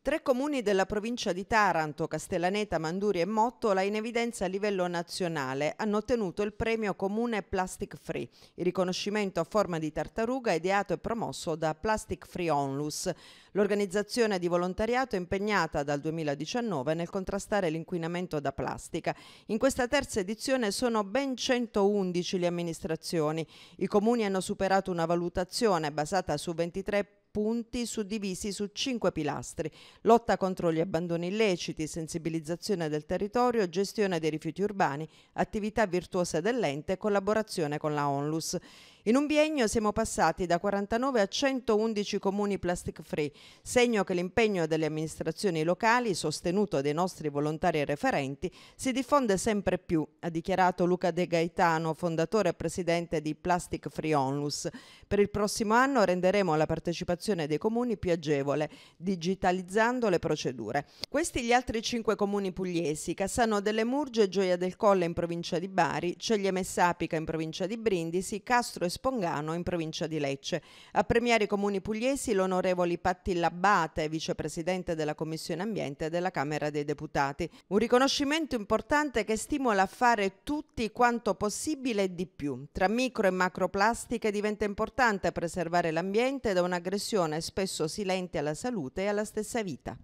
Tre comuni della provincia di Taranto, Castellaneta, Manduri e Mottola in evidenza a livello nazionale hanno ottenuto il premio comune Plastic Free, il riconoscimento a forma di tartaruga ideato e promosso da Plastic Free Onlus, l'organizzazione di volontariato impegnata dal 2019 nel contrastare l'inquinamento da plastica. In questa terza edizione sono ben 111 le amministrazioni. I comuni hanno superato una valutazione basata su 23 punti suddivisi su cinque pilastri. Lotta contro gli abbandoni illeciti, sensibilizzazione del territorio, gestione dei rifiuti urbani, attività virtuose dell'ente e collaborazione con la ONLUS. In un biennio siamo passati da 49 a 111 comuni plastic free, segno che l'impegno delle amministrazioni locali, sostenuto dai nostri volontari e referenti, si diffonde sempre più, ha dichiarato Luca De Gaetano, fondatore e presidente di Plastic Free Onlus. Per il prossimo anno renderemo la partecipazione dei comuni più agevole, digitalizzando le procedure. Questi gli altri cinque comuni pugliesi, Cassano delle Murge e Gioia del Colle in provincia di Bari, Ceglie Messapica in provincia di Brindisi, Castro e Spongano, in provincia di Lecce. A premiare i comuni pugliesi l'onorevole Patti Labbate, vicepresidente della Commissione Ambiente della Camera dei Deputati. Un riconoscimento importante che stimola a fare tutti quanto possibile e di più. Tra micro e macroplastiche diventa importante preservare l'ambiente da un'aggressione spesso silente alla salute e alla stessa vita.